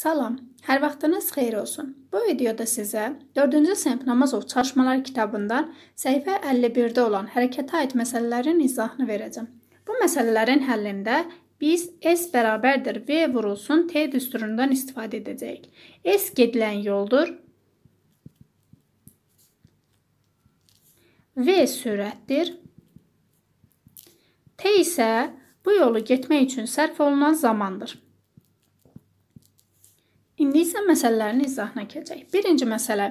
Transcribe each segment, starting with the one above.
Salam, hər vaxtınız xeyir olsun. Bu videoda sizə 4-cü sinif namaz çalışmalar kitabından səhifə 51-də olan hərəkətə aid məsələlərin izahını verəcəm. Bu məsələlərin həllində biz S bərabərdir V vurulsun T düsturundan istifadə edəcəyik. S gedilən yoldur. V sürətdir. T isə bu yolu getmək üçün sərf olunan zamandır. İndi isə məsələlərin izahına keçək. Birinci məsələ.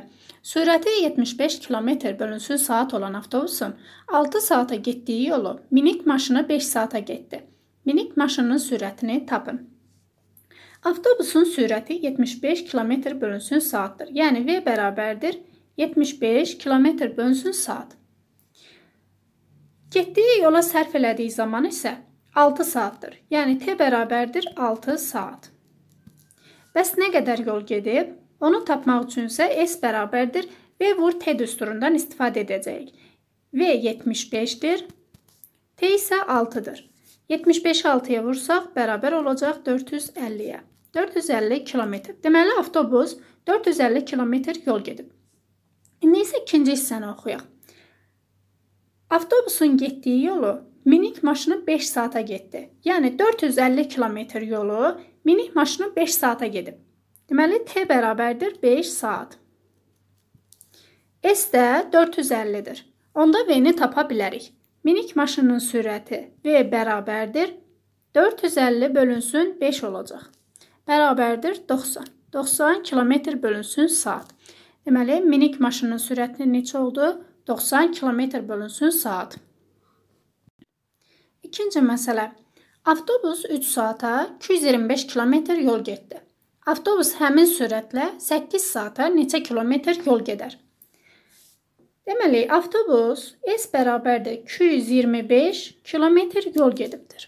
Sürəti 75 km/s saat olan avtobusun 6 saata getdiyi yolu minik maşını 5 saata getdi. Minik maşının sürətini tapın. Avtobusun sürəti 75 km/s saatdır. Yəni v bərabərdir 75 km/s saat. Getdiyi yola sərf elədiyi zaman isə 6 saatdır. Yəni t bərabərdir 6 saat. Bəs nə qədər yol gedib? Onu tapmaq üçün isə S bərabərdir V vur T düsturundan istifadə edəcəyik. V 75-dir. T isə 6-dır. 75-i 6-ya vursaq bərabər olacaq 450-yə. 450 kilometr. Deməli avtobus 450 kilometr yol gedib. İndi isə ikinci hissəni oxuyaq. Avtobusun getdiyi yolu minik maşını 5 saata getdi. Yəni 450 kilometr yolu Minik maşını 5 saata gedib. Deməli, T bərabərdir 5 saat. S də 450-dir. Onda V-ni tapa bilərik. Minik maşının sürəti V bərabərdir 450 bölünsün 5 olacaq. Bərabərdir 90. 90 kilometr bölünsün saat. Deməli, minik maşının sürəti neçə oldu? 90 kilometr bölünsün saat. İkinci məsələ. Avtobus 3 saata 225 km yol getdi. Avtobus həmin sürətlə 8 saata neçə kilometr yol gedər? Deməli, avtobus S bərabərdir 225 kilometr yol gedibdir.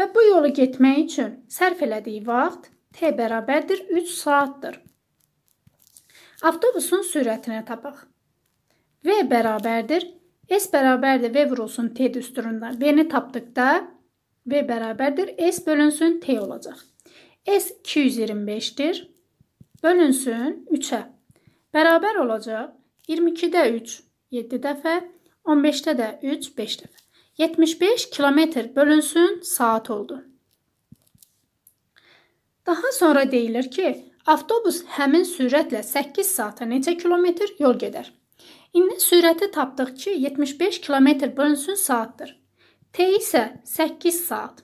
Və bu yolu getmək üçün sərf elədiyi vaxt T bərabərdir 3 saatdır. Avtobusun sürətini tapaq. V bərabərdir S bərabərdir V vurulsun T düsturundan. V-ni tapdıqda V bərabərdir. S bölünsün T olacaq. S 225-dir. Bölünsün 3-ə. Bərabər olacaq. 22-də 3 7 dəfə, 15-də də 3 5 dəfə. 75 kilometr bölünsün saat oldu. Daha sonra deyilir ki, avtobus həmin sürətlə 8 saata neçə kilometr yol gedər? İndi sürəti tapdıq ki, 75 kilometr bölünsün saatdır. T isə 8 saat.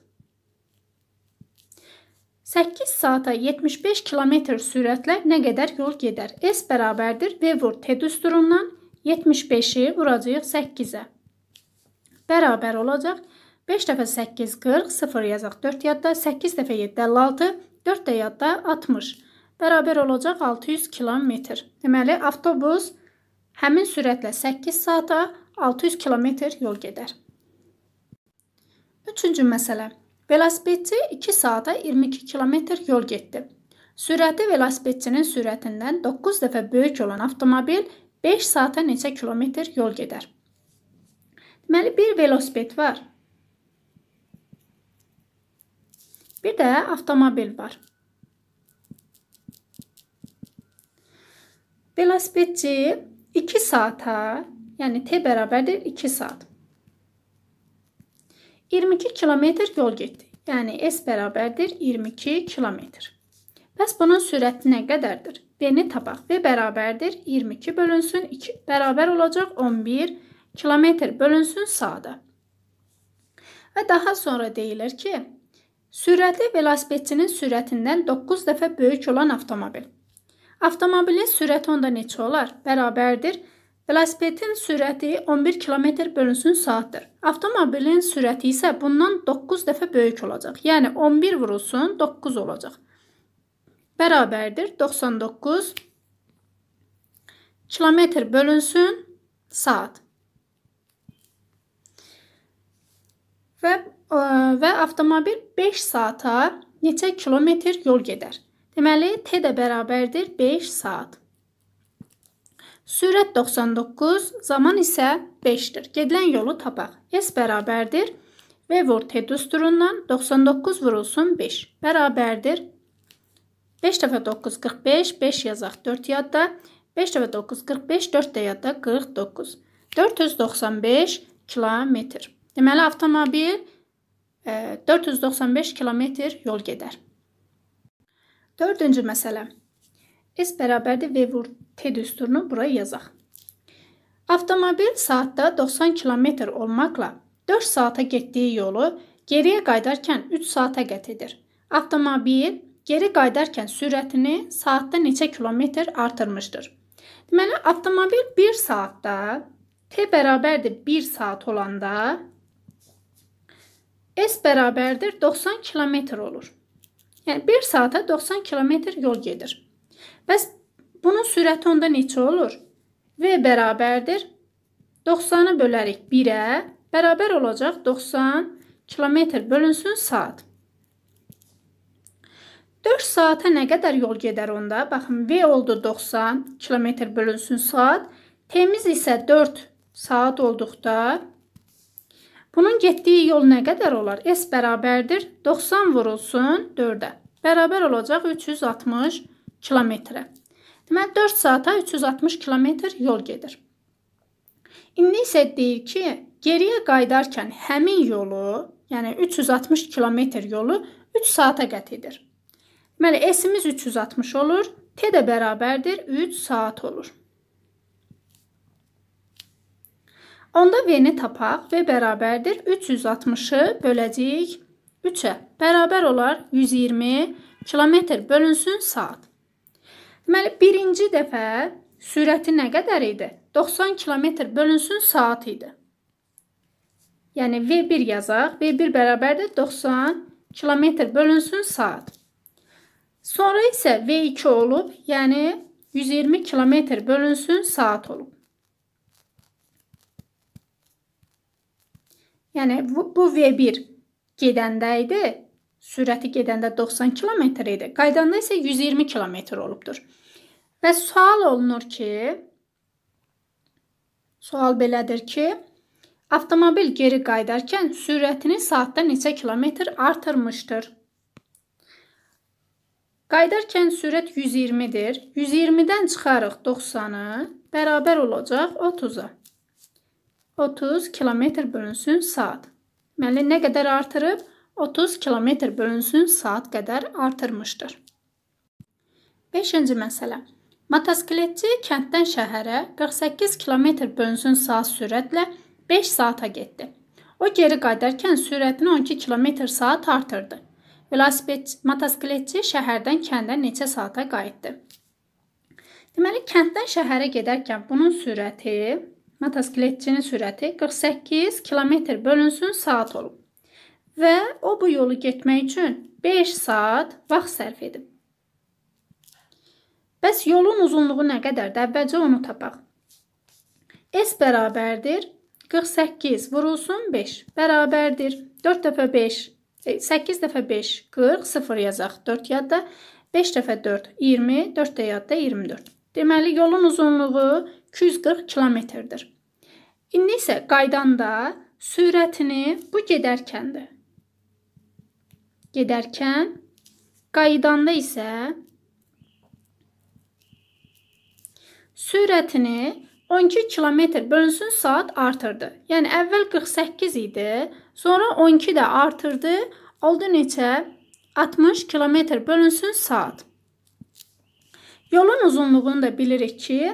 8 saata 75 km sürətlə nə qədər yol gedər? S bərabərdir V vur T düsturundan 75-i vuracağıq 8-ə. Bərabər olacaq 5 dəfə 8 40, 0 yazaq 4 yadda, 8 dəfə 7 56, 4 də yadda 60. Bərabər olacaq 600 km. Deməli avtobus həmin sürətlə 8 saata 600 km yol gedər. Üçüncü məsələ. Velosipedçi 2 saata 22 km yol getdi. Sürəti velosipedçinin sürətindən 9 dəfə böyük olan avtomobil 5 saata neçə kilometr yol gedər? Deməli, bir velosiped var. Bir də avtomobil var. Velosipedçi 2 saata, yəni t bərabərdir 2 saat. 22 kilometr yol getdik. Yəni S bərabərdir 22 kilometr. Bəs bunun sürəti nə qədərdir? B-ni tapaq. B bərabərdir 22 bölünsün 2. Bərabər olacaq 11 kilometr bölünsün saata. Və daha sonra deyilir ki, sürətli velosipedçinin sürətindən 9 dəfə böyük olan avtomobil. Avtomobilin sürəti onda neçə olar? Bərabərdir 0,9 Velosipetin sürəti 11 km bölünsün saatdır. Avtomobilin sürəti isə bundan 9 dəfə böyük olacaq. Yəni 11 vurulsun 9 olacaq. Bərabərdir 99 km bölünsün saat. Və ə, e, və avtomobil 5 saata neçə kilometr yol gedər? Deməli, t də bərabərdir 5 saat. Sürət 99, zaman isə 5-dir. Gedilən yolu tapaq. S bərabərdir. V vur T düsturundan 99 vurulsun 5. Bərabərdir. 5 dəfə 9, 45. 5 yazaq 4 yadda. 5 dəfə 9, 45. 4 də yadda 49. 495 kilometr. Deməli, avtomobil 495 e, kilometr yol gedər. Dördüncü məsələ. S bərabərdir V vur T düsturunu buraya yazaq. Avtomobil saatda 90 km olmaqla 4 saata getdiyi yolu geriyə qayıdarkən 3 saata qət edir. Avtomobil geri qayıdarkən sürətini saatda neçə kilometr artırmışdır? Deməli, avtomobil 1 saatda t bərabərdir 1 saat olanda s bərabərdir 90 kilometr olur. Yəni 1 saata 90 kilometr yol gedir. Bəs Bunun sürəti onda neçə olur? V bərabərdir. 90-ı bölərik 1-ə. Bərabər olacaq 90 kilometr bölünsün saat. 4 saata nə qədər yol gedər onda? Baxın, V oldu 90 kilometr bölünsün saat. T-miz isə 4 saat olduqda bunun getdiyi yol nə qədər olar? S bərabərdir. 90 vurulsun 4-ə. Bərabər olacaq 360 kilometrə. Deməli 4 saata 360 kilometr yol gedir. İndi isə deyir ki, geriyə qayıdarkən həmin yolu, yəni 360 kilometr yolu 3 saata qət edir. Deməli S-imiz 360 olur, T də bərabərdir 3 saat olur. Onda V-ni tapaq. V bərabərdir 360-ı böləcəyik 3-ə. Bərabər olar 120 kilometr bölünsün saat. Deməli, birinci dəfə sürəti nə qədər idi? 90 km bölünsün saat idi. Yəni V1 yazaq. V1 bərabərdir 90 km bölünsün saat. Sonra isə V2 olub, yəni 120 km bölünsün saat olub. Yəni bu V1 gedəndə idi. Sürəti gedəndə 90 km idi. Qaydanda isə 120 km olubdur. Və sual olunur ki, sual belədir ki, avtomobil geri qayıdarkən sürətini saatda neçə kilometr artırmışdır? Qayıdarkən sürət 120-dir. 120-dən çıxarıq 90-ı, bərabər olacaq 30-a. 30 kilometr bölünsün saat. Deməli, nə qədər artırıb? 30 kilometr bölünsün saat qədər artırmışdır. 5-ci məsələ. Motosikletçi kənddən şəhərə 48 km bölünsün saat sürətlə 5 saata getdi. O geri qayıdarkən sürətini 12 km saat artırdı. Velosiped motosikletçi şəhərdən kəndə neçə saata qayıtdı? Deməli, kənddən şəhərə gedərkən bunun sürəti, motosikletçinin sürəti 48 km bölünsün saat olub və o bu yolu getmək üçün 5 saat vaxt sərf edib. Bəs yolun uzunluğu nə qədərdir? Əvvəlcə onu tapaq. S bərabərdir 48 vurulsun 5 bərabərdir 4 dəfə 5 8 e, dəfə 5 40 0 yazaq 4 yadda 5 dəfə 4 20 4 də yadda 24. Deməli yolun uzunluğu 240 kilometrdir. İndi isə qaydanda sürətini bu gedərkəndir. Gedərkən qaydanda isə sürətini 12 km bölünsün saat artırdı. Yəni əvvəl 48 idi, sonra 12 də artırdı, oldu neçə? 60 km bölünsün saat. Yolun uzunluğunu da bilirik ki,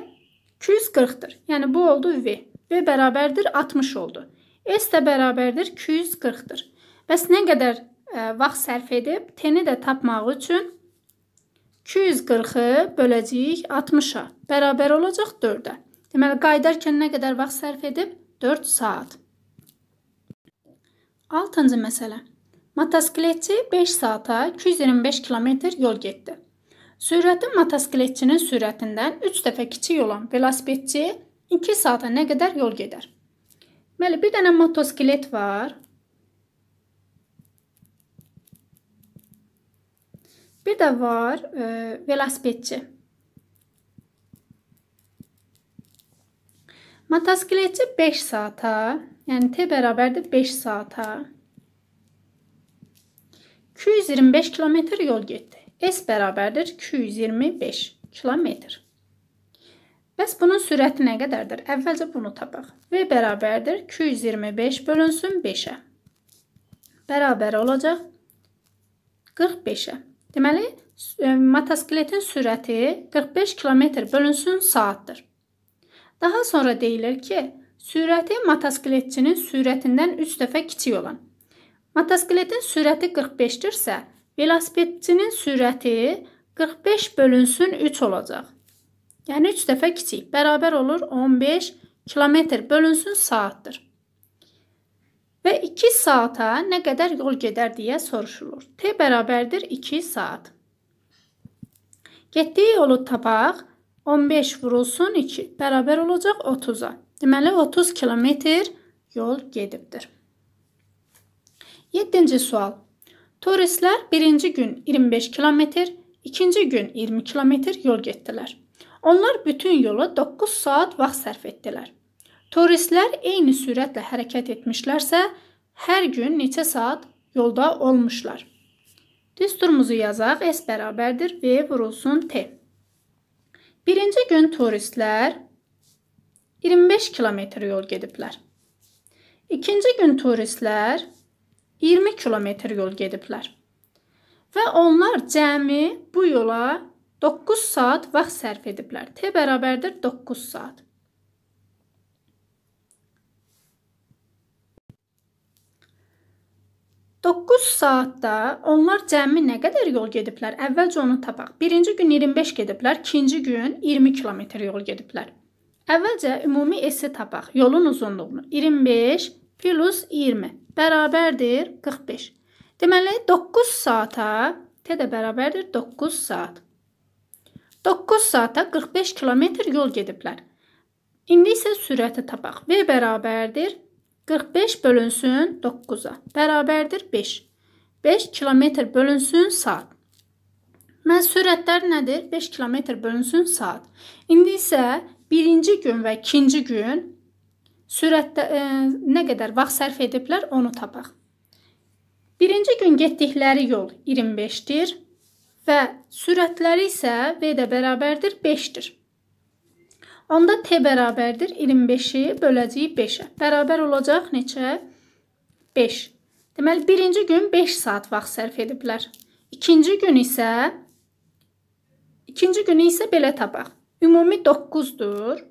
240-dır. Yəni bu oldu V. V bərabərdir 60 oldu. S də bərabərdir 240-dır. Bəs nə qədər ə, e, vaxt sərf edib T-ni də tapmaq üçün 240-ı böləcəyik 60-a. Bərabər olacaq 4-ə. Deməli, qayıdarkən nə qədər vaxt sərf edib? 4 saat. 6-cı məsələ. Motosikletçi 5 saata 225 km yol getdi. Sürəti motosikletçinin sürətindən 3 dəfə kiçik olan velosipedçi 2 saata nə qədər yol gedər? Deməli, bir dənə motosiklet var. Bir də var e, velosipedçi. Motosikletçi 5 saata, yəni t bərabərdir 5 saata 225 kilometr yol getdi. S bərabərdir 225 kilometr. Bəs bunun sürəti nə qədərdir? Əvvəlcə bunu tapaq. V bərabərdir 225 bölünsün 5-ə. Bərabər olacaq 45-ə. Deməli, e, motosikletin sürəti 45 km bölünsün saatdır. Daha sonra deyilir ki, sürəti motosikletçinin sürətindən 3 dəfə kiçik olan. Motosikletin sürəti 45-dirsə, velosipedçinin sürəti 45 bölünsün 3 olacaq. Yəni 3 dəfə kiçik bərabər olur 15 km bölünsün saatdır və 2 saata nə qədər yol gedər deyə soruşulur. T bərabərdir 2 saat. Getdiyi yolu tapaq. 15 vurulsun 2 bərabər olacaq 30-a. Deməli 30 kilometr yol gedibdir. 7-ci sual. Turistlər 1-ci gün 25 kilometr, 2-ci gün 20 kilometr yol getdilər. Onlar bütün yola 9 saat vaxt sərf etdilər. Turistlər eyni sürətlə hərəkət etmişlərsə, hər gün neçə saat yolda olmuşlar. Düsturumuzu yazaq, S bərabərdir V vurulsun T. Birinci gün turistlər 25 kilometr yol gediblər. İkinci gün turistlər 20 kilometr yol gediblər. Və onlar cəmi bu yola 9 saat vaxt sərf ediblər. T bərabərdir 9 saat. 9 saatda onlar cəmi nə qədər yol gediblər? Əvvəlcə onu tapaq. Birinci gün 25 gediblər, ikinci gün 20 kilometr yol gediblər. Əvvəlcə ümumi S-i tapaq, yolun uzunluğunu. 25 plus 20 bərabərdir 45. Deməli, 9 saata T də bərabərdir 9 saat. 9 saata 45 kilometr yol gediblər. İndi isə sürəti tapaq. V bərabərdir 45 bölünsün 9-a. Bərabərdir 5. 5 kilometr bölünsün saat. Mən sürətlər nədir? 5 kilometr bölünsün saat. İndi isə birinci gün və ikinci gün sürətdə e, nə qədər vaxt sərf ediblər onu tapaq. Birinci gün getdikləri yol 25-dir və sürətləri isə V-də bərabərdir 5-dir. Onda t bərabərdir 25-i böləcəyik 5-ə. Bərabər olacaq neçə? 5. Deməli, birinci gün 5 saat vaxt sərf ediblər. İkinci gün isə, ikinci günü isə belə tabaq. Ümumi 9-dur.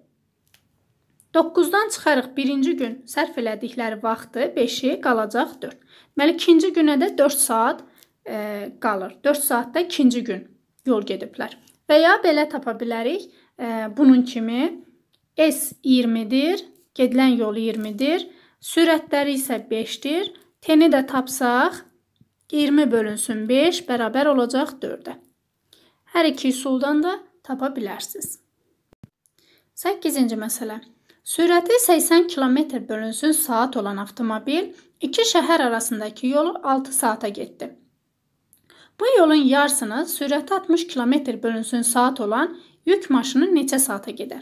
9-dan çıxarıq birinci gün sərf elədikləri vaxtı 5-i qalacaq 4. Deməli, ikinci günə də 4 saat e, qalır. 4 saatda ikinci gün yol gediblər. Və ya belə tapa bilərik, bunun kimi S 20-dir, gedilən yol 20-dir, sürətləri isə 5-dir. T-ni də tapsaq, 20 bölünsün 5 bərabər olacaq 4-ə. Hər iki üsuldan da tapa bilərsiniz. 8-ci məsələ. Sürəti 80 km bölünsün saat olan avtomobil iki şəhər arasındakı yolu 6 saata getdi. Bu yolun yarısını sürəti 60 km bölünsün saat olan Yük maşını neçə saata gedər?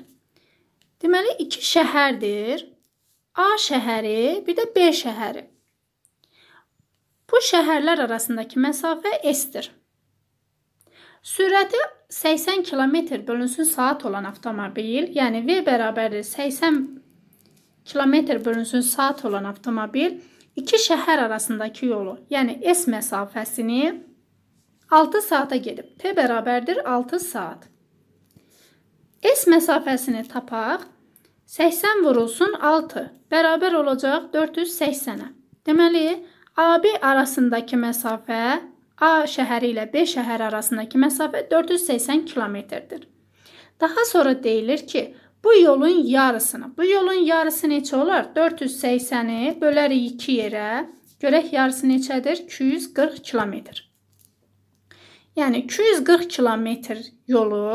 Deməli, iki şəhərdir. A şəhəri, bir də B şəhəri. Bu şəhərlər arasındakı məsafə S-dir. Sürəti 80 km bölünsün saat olan avtomobil, yəni V bərabərdir 80 km bölünsün saat olan avtomobil iki şəhər arasındakı yolu, yəni S məsafəsini 6 saata gedib. P bərabərdir 6 saat. S məsafəsini tapaq. 80 vurulsun 6 bərabər olacaq 480-ə. Deməli, AB arasındakı məsafə A şəhəri ilə B şəhər arasındakı məsafə 480 kilometrdir. Daha sonra deyilir ki, bu yolun yarısını, bu yolun yarısı neçə olar? 480-i bölərik 2 yerə. Görək yarısı neçədir? 240 kilometr. Yəni 240 kilometr yolu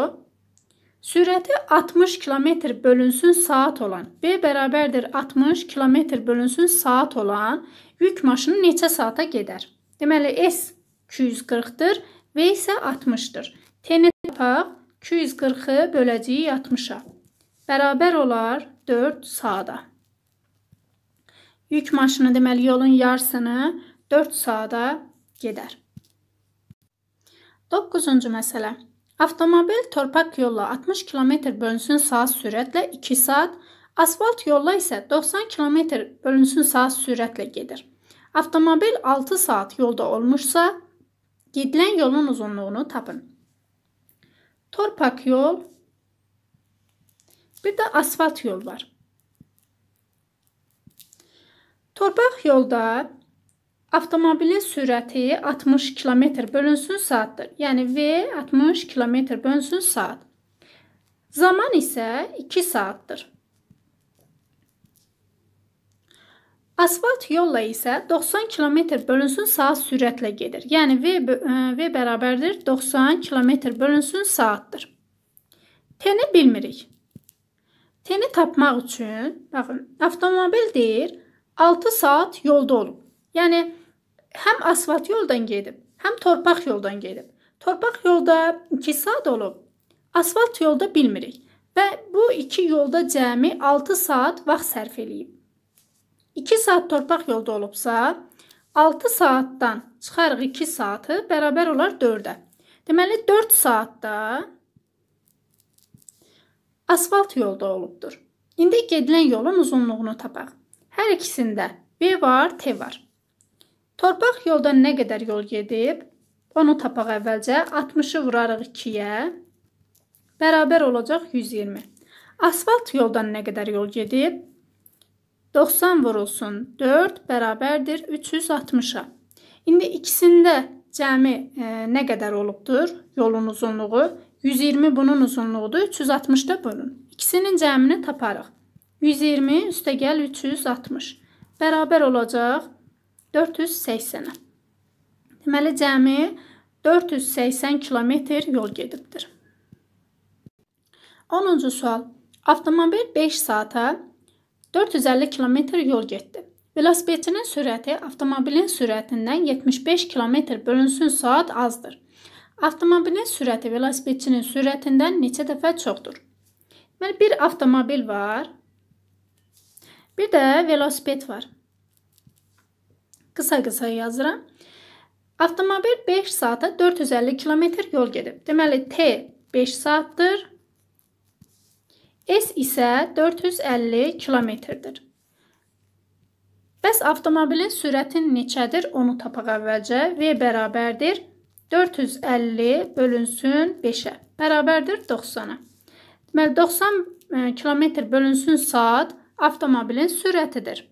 Sürəti 60 km bölünsün saat olan B bərabərdir 60 km bölünsün saat olan yük maşını neçə saata gedər? Deməli S 240-dır, V isə 60-dır. T-ni tapaq 240-ı böləcəyik 60-a. Bərabər olar 4 saata. Yük maşını deməli yolun yarısını 4 saata gedər. 9-cu məsələ. Avtomobil torpaq yolla 60 km bölünsün saat sürətlə 2 saat, asfalt yolla isə 90 km bölünsün saat sürətlə gedir. Avtomobil 6 saat yolda olmuşsa, gedilən yolun uzunluğunu tapın. Torpaq yol, bir də asfalt yol var. Torpaq yolda Avtomobilin sürəti 60 km bölünsün saatdır. Yəni V 60 km bölünsün saat. Zaman isə 2 saatdır. Asfalt yolla isə 90 km bölünsün saat sürətlə gedir. Yəni V, v bərabərdir 90 km bölünsün saatdır. T-ni bilmirik. T-ni tapmaq üçün, baxın, avtomobil deyir 6 saat yolda olub. Yəni həm asfalt yoldan gedib, həm torpaq yoldan gedib. Torpaq yolda 2 saat olub. Asfalt yolda bilmirik və bu iki yolda cəmi 6 saat vaxt sərf eləyib. 2 saat torpaq yolda olubsa, 6 saatdan çıxarıq 2 saatı, bərabər olar 4-ə. Deməli 4 saatda asfalt yolda olubdur. İndi gedilən yolun uzunluğunu tapaq. Hər ikisində B var, T var. Torpaq yoldan nə qədər yol gedib? Onu tapaq əvvəlcə 60-ı vurarıq 2-yə. Bərabər olacaq 120. Asfalt yoldan nə qədər yol gedib? 90 vurulsun 4 bərabərdir 360-a. İndi ikisində cəmi e, nə qədər olubdur? Yolun uzunluğu 120 bunun uzunluğudur, 360 da bunun. İkisinin cəmini taparıq. 120 üstəgəl 360 bərabər olacaq 480-ə. Deməli, cəmi 480 kilometr yol gedibdir. 10-cu sual. Avtomobil 5 saata 450 kilometr yol getdi. Velosipedçinin sürəti avtomobilin sürətindən 75 km bölünsün saat azdır. Avtomobilin sürəti velosipedçinin sürətindən neçə dəfə çoxdur? Deməli, bir avtomobil var. Bir də velosiped var qısa-qısa yazıram. Avtomobil 5 saata 450 km yol gedib. Deməli T 5 saatdır. S isə 450 kilometrdir. Bəs avtomobilin sürəti neçədir? Onu tapaq əvvəlcə. V bərabərdir 450 bölünsün 5-ə. Bərabərdir 90-a. Deməli 90 e, km bölünsün saat avtomobilin sürətidir.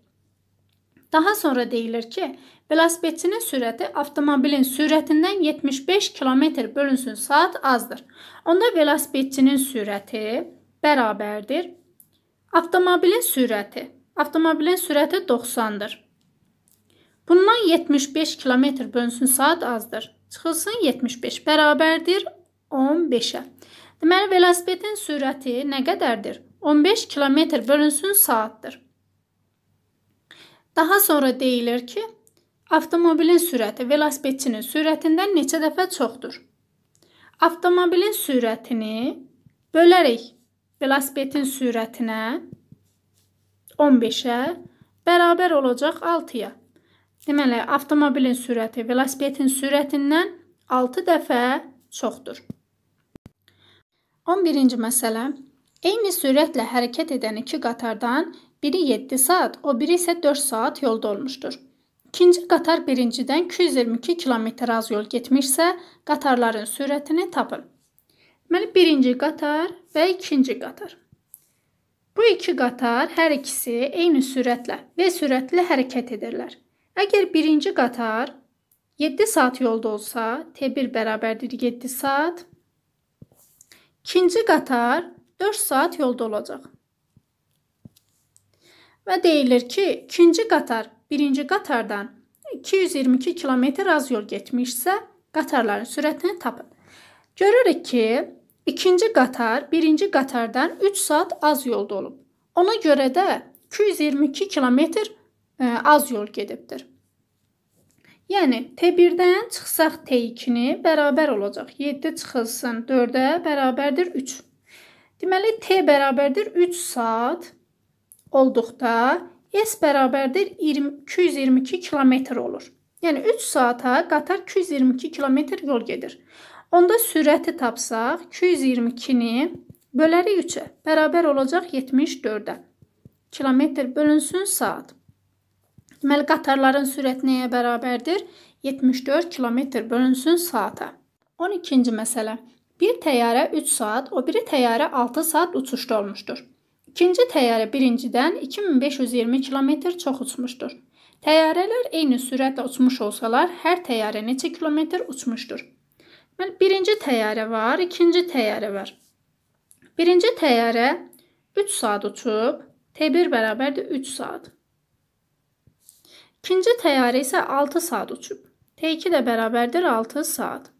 Daha sonra deyilir ki, velosipedçinin sürəti avtomobilin sürətindən 75 km bölünsün saat azdır. Onda velosipedçinin sürəti bərabərdir avtomobilin sürəti. Avtomobilin sürəti 90-dır. Bundan 75 km bölünsün saat azdır. Çıxılsın 75 bərabərdir 15-ə. Deməli velosipedin sürəti nə qədərdir? 15 km bölünsün saatdır. Daha sonra deyilir ki, avtomobilin sürəti velosipedçinin sürətindən neçə dəfə çoxdur? Avtomobilin sürətini bölərək velosipedin sürətinə 15-ə bərabər olacaq 6-ya. Deməli, avtomobilin sürəti velosipedin sürətindən 6 dəfə çoxdur. 11-ci məsələ. Eyni sürətlə hərəkət edən iki qatardan Biri 7 saat, o biri isə 4 saat yolda olmuşdur. İkinci qatar birincidən 222 km az yol getmişsə, qatarların sürətini tapın. Deməli, birinci qatar və ikinci qatar. Bu iki qatar hər ikisi eyni sürətlə və sürətli hərəkət edirlər. Əgər birinci qatar 7 saat yolda olsa, T1 bərabərdir 7 saat. İkinci qatar 4 saat yolda olacaq və deyilir ki, ikinci qatar birinci qatardan 222 km az yol getmişsə, qatarların sürətini tapın. Görürük ki, ikinci qatar birinci qatardan 3 saat az yolda olub. Ona görə də 222 km e, az yol gedibdir. Yəni T1-dən çıxsaq T2-ni bərabər olacaq. 7 çıxılsın 4-ə bərabərdir 3. Deməli T bərabərdir 3 saat olduqda S bərabərdir 20, 222 km olur. Yəni 3 saata qatar 222 km yol gedir. Onda sürəti tapsaq 222-ni bölərik 3-ə. Bərabər olacaq 74-ə. Kilometr bölünsün saat. Deməli qatarların sürəti nəyə bərabərdir? 74 km bölünsün saata. 12-ci məsələ. Bir təyyarə 3 saat, o biri təyyarə 6 saat uçuşda olmuşdur. İkinci təyyarə birincidən 2520 km çox uçmuşdur. Təyyarələr eyni sürətlə uçmuş olsalar, hər təyyarə neçə kilometr uçmuşdur? Deməli, birinci təyyarə var, ikinci təyyarə var. Birinci təyyarə 3 saat uçub, T1 bərabərdir 3 saat. İkinci təyyarə isə 6 saat uçub. T2 də bərabərdir 6 saat.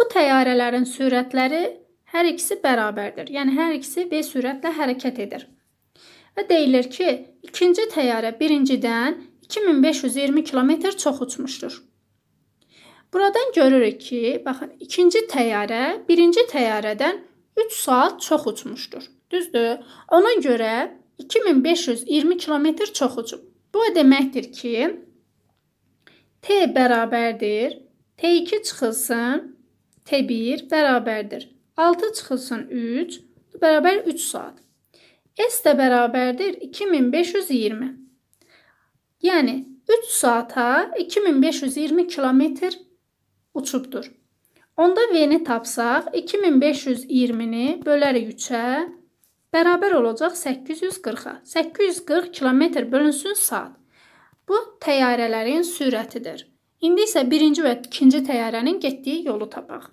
Bu təyyarələrin sürətləri hər ikisi bərabərdir. Yəni hər ikisi v sürətlə hərəkət edir. Və deyilir ki, ikinci təyyarə birincidən 2520 kilometr çox uçmuşdur. Buradan görürük ki, baxın, ikinci təyyarə birinci təyyarədən 3 saat çox uçmuşdur. Düzdür? Ona görə 2520 kilometr çox uçub. Bu deməkdir ki, T bərabərdir. T2 çıxılsın. T1 bərabərdir. 6 çıxılsın 3 bərabər 3 saat. S də bərabərdir 2520. Yəni 3 saata 2520 kilometr uçubdur. Onda V-ni tapsaq 2520-ni bölərik 3-ə bərabər olacaq 840-a. 840 kilometr bölünsün saat. Bu təyyarələrin sürətidir. İndi isə birinci və ikinci təyyarənin getdiyi yolu tapaq.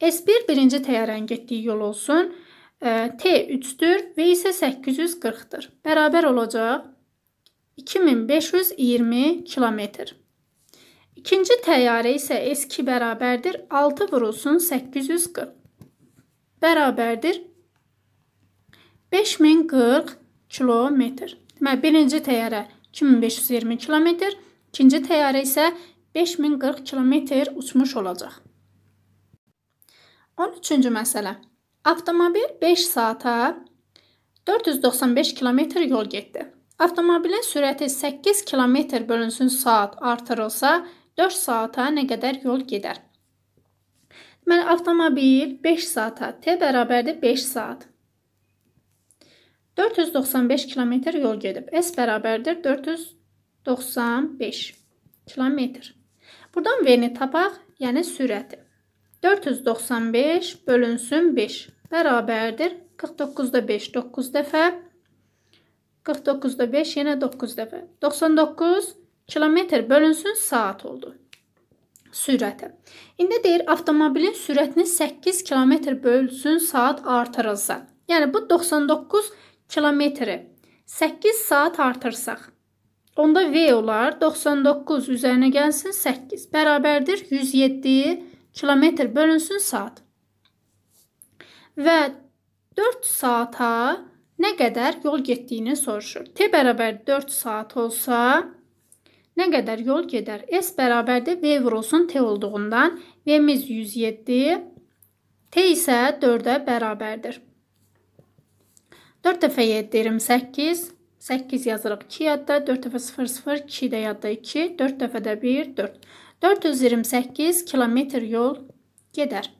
S1 birinci təyyarənin getdiyi yol olsun. T 3-dür, V isə 840-dır. Bərabər olacaq 2520 kilometr. İkinci təyyarə isə S2 bərabərdir 6 vurulsun 840. Bərabərdir 5040 kilometr. Deməli, birinci təyyarə 2520 kilometr, ikinci təyyarə isə 5040 kilometr uçmuş olacaq. 13-cü məsələ. Avtomobil 5 saata 495 km yol getdi. Avtomobilin sürəti 8 km bölünsün saat artırılsa 4 saata nə qədər yol gedər? Deməli avtomobil 5 saata t bərabərdir 5 saat. 495 km yol gedib. S bərabərdir 495 km. Buradan V-ni tapaq, yəni sürəti. 495 bölünsün 5 bərabərdir. 49-da 5, 9 dəfə. 49-da 5, yenə 9 dəfə. 99 kilometr bölünsün saat oldu. Sürəti. İndi deyir, avtomobilin sürətini 8 kilometr bölünsün saat artırılsa. Yəni, bu 99 kilometri 8 saat artırsaq. Onda V olar, 99 üzərinə gəlsin 8, bərabərdir 107 kilometr bölünsün saat. Və 4 saata nə qədər yol getdiyini soruşur. T bərabər 4 saat olsa nə qədər yol gedər? S bərabərdir V vurulsun T olduğundan. V-miz 107, T isə 4-ə bərabərdir. 4 dəfə 7 28, 8 yazırıq 2 yadda, 4 dəfə 0 0 2 də yadda 2, 4 dəfə də 1 4. 428 kilometr yol gedər.